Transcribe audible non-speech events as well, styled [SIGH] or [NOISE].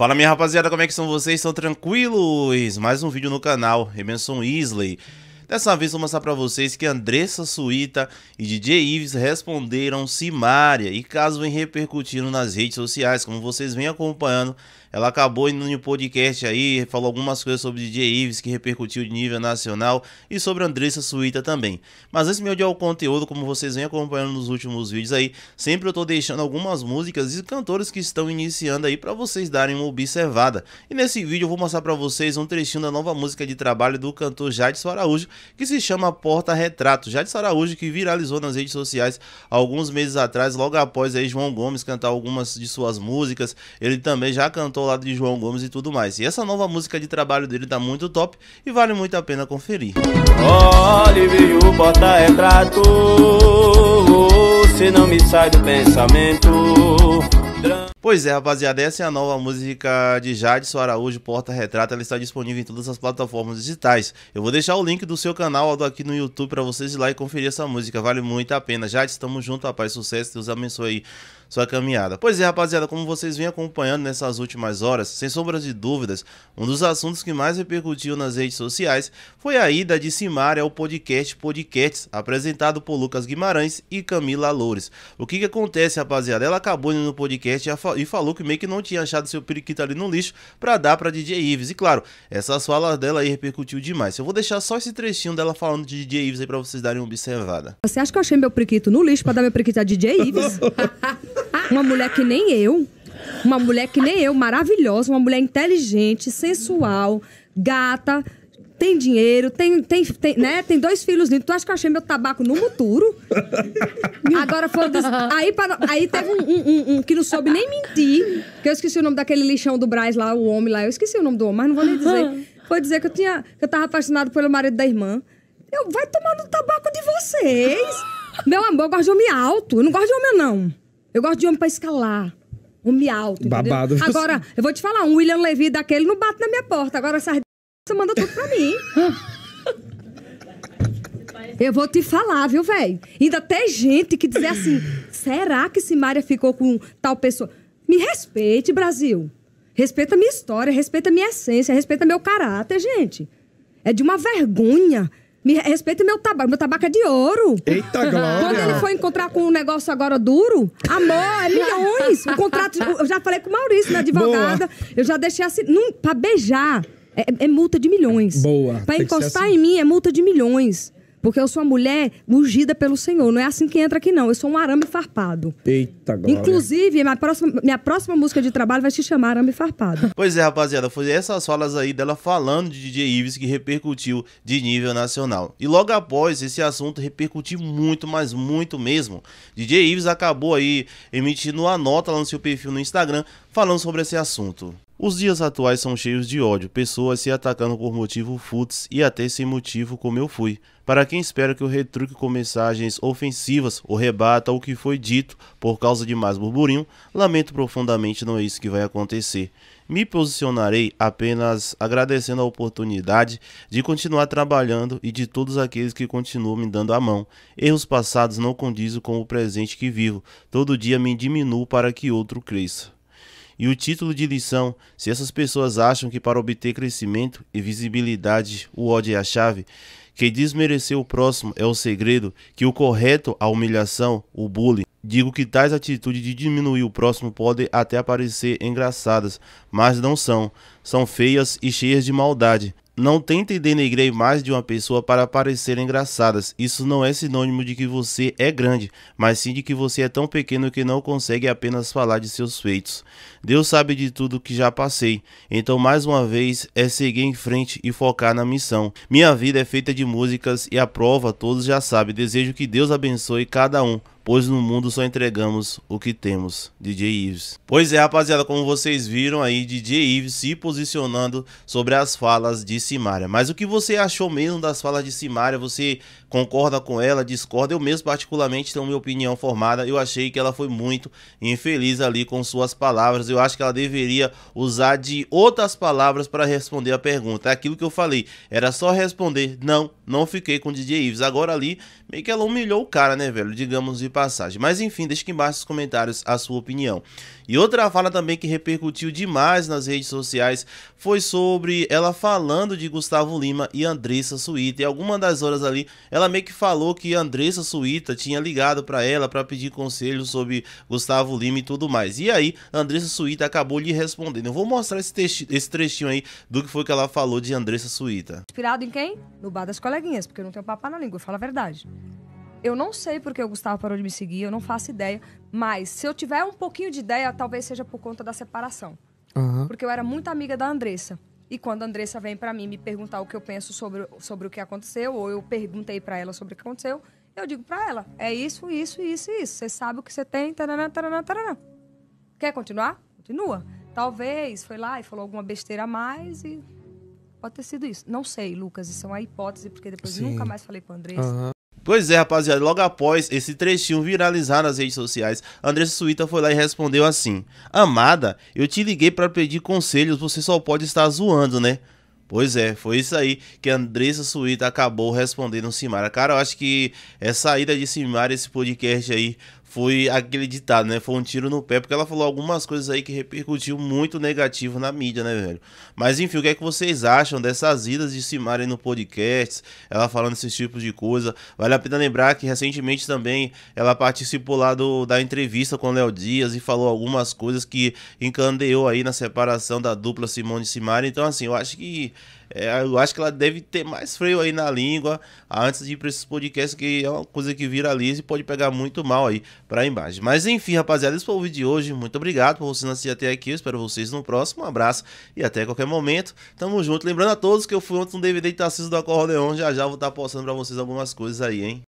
Fala minha rapaziada, como é que são vocês? Estão tranquilos? Mais um vídeo no canal, Emerson Isley. Dessa vez vou mostrar para vocês que Andressa Suíta e DJ Ives responderam Simária e caso vem repercutindo nas redes sociais, como vocês vêm acompanhando. Ela acabou indo no podcast aí, falou algumas coisas sobre DJ Ives que repercutiu de nível nacional e sobre Andressa Suíta também. Mas antes meu dia ao conteúdo, como vocês vêm acompanhando nos últimos vídeos aí, sempre eu tô deixando algumas músicas e cantores que estão iniciando aí para vocês darem uma observada. E nesse vídeo eu vou mostrar para vocês um trechinho da nova música de trabalho do cantor Jades Araújo que se chama Porta Retrato, já de Saraújo, que viralizou nas redes sociais alguns meses atrás, logo após aí João Gomes cantar algumas de suas músicas. Ele também já cantou lá de João Gomes e tudo mais. E essa nova música de trabalho dele tá muito top e vale muito a pena conferir. Olhe, veio o Porta Retrato, você não me sai do pensamento. Pois é, rapaziada, essa é a nova música de Jadson Araújo, Porta Retrata. Ela está disponível em todas as plataformas digitais. Eu vou deixar o link do seu canal aqui no YouTube para vocês ir lá e conferir essa música. Vale muito a pena. Jadson, estamos junto, rapaz. Sucesso, Deus abençoe sua caminhada. Pois é, rapaziada, como vocês vêm acompanhando nessas últimas horas, sem sombras de dúvidas, um dos assuntos que mais repercutiu nas redes sociais foi a ida de Simária ao podcast Podcasts, apresentado por Lucas Guimarães e Camila Loures. O que, que acontece, rapaziada? Ela acabou indo no podcast e a e falou que meio que não tinha achado seu periquito ali no lixo para dar para DJ Ives. E claro, essas falas dela aí repercutiu demais. Eu vou deixar só esse trechinho dela falando de DJ Ives aí para vocês darem uma observada. Você acha que eu achei meu periquito no lixo para dar meu periquito a DJ Ives? [LAUGHS] uma mulher que nem eu, uma mulher que nem eu, maravilhosa, uma mulher inteligente, sensual, gata, tem dinheiro, tem, tem, tem, né? Tem dois filhos lindos. Tu acha que eu achei meu tabaco no muturo? Agora foi. Aí, para... aí teve um, um, um, um, que não soube nem mentir. Que eu esqueci o nome daquele lixão do Braz lá, o homem lá. Eu esqueci o nome do homem, mas não vou nem dizer. Foi dizer que eu tinha. Que eu tava apaixonado pelo marido da irmã. Eu, vai tomar no tabaco de vocês! meu amor, eu gosto de homem alto. Eu não gosto de homem, não. Eu gosto de homem pra escalar homem alto. Entendeu? Babado. Agora, eu vou te falar, um William Levy daquele não bate na minha porta. Agora, essas você manda tudo pra mim. Eu vou te falar, viu, velho? Ainda tem gente que dizer assim: será que Simária ficou com tal pessoa? Me respeite, Brasil. Respeita minha história, respeita minha essência, respeita meu caráter, gente. É de uma vergonha. Me respeita meu tabaco. Meu tabaco é de ouro. Eita, Glória! Quando ele foi encontrar com um negócio agora duro, amor, é milhões. O contrato. Eu já falei com o Maurício, minha né, advogada. Boa. Eu já deixei assim. Não, pra beijar. É, é multa de milhões. Boa. Para encostar assim. em mim é multa de milhões. Porque eu sou uma mulher ungida pelo Senhor. Não é assim que entra aqui, não. Eu sou um arame farpado. Eita, glória. Inclusive, minha próxima, minha próxima música de trabalho vai se chamar Arame Farpado. [LAUGHS] Pois é, rapaziada. Foi essas falas aí dela falando de DJ Ives que repercutiu de nível nacional. E logo após esse assunto repercutiu muito, mas muito mesmo, DJ Ives acabou aí emitindo uma nota lá no seu perfil no Instagram falando sobre esse assunto. Os dias atuais são cheios de ódio, pessoas se atacando por motivo futs e até sem motivo como eu fui. Para quem espera que eu retruque com mensagens ofensivas ou rebata o que foi dito por causa de mais burburinho, lamento profundamente, não é isso que vai acontecer. Me posicionarei apenas agradecendo a oportunidade de continuar trabalhando e de todos aqueles que continuam me dando a mão. Erros passados não condizem com o presente que vivo. Todo dia me diminuo para que outro cresça e o título de lição, se essas pessoas acham que para obter crescimento e visibilidade o ódio é a chave, que desmerecer o próximo é o segredo, que o correto, a humilhação, o bullying. Digo que tais atitudes de diminuir o próximo podem até aparecer engraçadas, mas não são. São feias e cheias de maldade. Não tentem denegrir mais de uma pessoa para parecer engraçadas. Isso não é sinônimo de que você é grande, mas sim de que você é tão pequeno que não consegue apenas falar de seus feitos. Deus sabe de tudo que já passei. Então, mais uma vez, é seguir em frente e focar na missão. Minha vida é feita de músicas e a prova todos já sabem. Desejo que Deus abençoe cada um pois no mundo só entregamos o que temos. DJ Ives. Pois é, rapaziada, como vocês viram aí, DJ Ives se posicionando sobre as falas de Simária. Mas o que você achou mesmo das falas de Simária? Você concorda com ela, discorda? Eu mesmo, particularmente, tenho minha opinião formada. Eu achei que ela foi muito infeliz ali com suas palavras. Eu acho que ela deveria usar de outras palavras para responder a pergunta. É aquilo que eu falei, era só responder, não, não fiquei com DJ Ives. Agora ali, meio que ela humilhou o cara, né, velho? Digamos de passagem. Mas enfim, deixe aqui embaixo nos comentários a sua opinião. E outra fala também que repercutiu demais nas redes sociais foi sobre ela falando de Gustavo Lima e Andressa Suíta. E alguma das horas ali, ela meio que falou que Andressa Suíta tinha ligado para ela para pedir conselho sobre Gustavo Lima e tudo mais. E aí, Andressa Suíta acabou lhe respondendo. Eu vou mostrar esse, esse trechinho aí do que foi que ela falou de Andressa Suíta. Inspirado em quem? No bar das coleguinhas, porque eu não tenho papá na língua, fala a verdade. Eu não sei porque o Gustavo parou de me seguir, eu não faço ideia. Mas se eu tiver um pouquinho de ideia, talvez seja por conta da separação. Uhum. Porque eu era muito amiga da Andressa. E quando a Andressa vem para mim me perguntar o que eu penso sobre, sobre o que aconteceu, ou eu perguntei para ela sobre o que aconteceu, eu digo para ela: é isso, isso, isso e isso. Você sabe o que você tem, taranã, taranã, taranã. Quer continuar? Continua. Talvez foi lá e falou alguma besteira a mais e. Pode ter sido isso. Não sei, Lucas, isso é uma hipótese, porque depois Sim. nunca mais falei com a Andressa. Uhum. Pois é, rapaziada, logo após esse trechinho viralizar nas redes sociais, Andressa Suíta foi lá e respondeu assim: Amada, eu te liguei para pedir conselhos, você só pode estar zoando, né? Pois é, foi isso aí que Andressa Suíta acabou respondendo Simara. Cara, eu acho que essa é saída de Simara, esse podcast aí, foi aquele ditado, né? Foi um tiro no pé, porque ela falou algumas coisas aí que repercutiu muito negativo na mídia, né, velho? Mas enfim, o que é que vocês acham dessas idas de Simari no podcast, ela falando esses tipos de coisa? Vale a pena lembrar que recentemente também ela participou lá do, da entrevista com o Léo Dias e falou algumas coisas que encandeou aí na separação da dupla Simone e Simari. Então, assim, eu acho que é, eu acho que ela deve ter mais freio aí na língua antes de ir para esses podcasts, que é uma coisa que viraliza e pode pegar muito mal aí para embaixo. imagem. Mas enfim, rapaziada, esse foi o vídeo de hoje. Muito obrigado por vocês assistir até aqui. Eu espero vocês no próximo. Um abraço e até qualquer momento. Tamo junto. Lembrando a todos que eu fui ontem um DVD de Tarcísio do Acordeon. Já já vou estar tá postando para vocês algumas coisas aí, hein?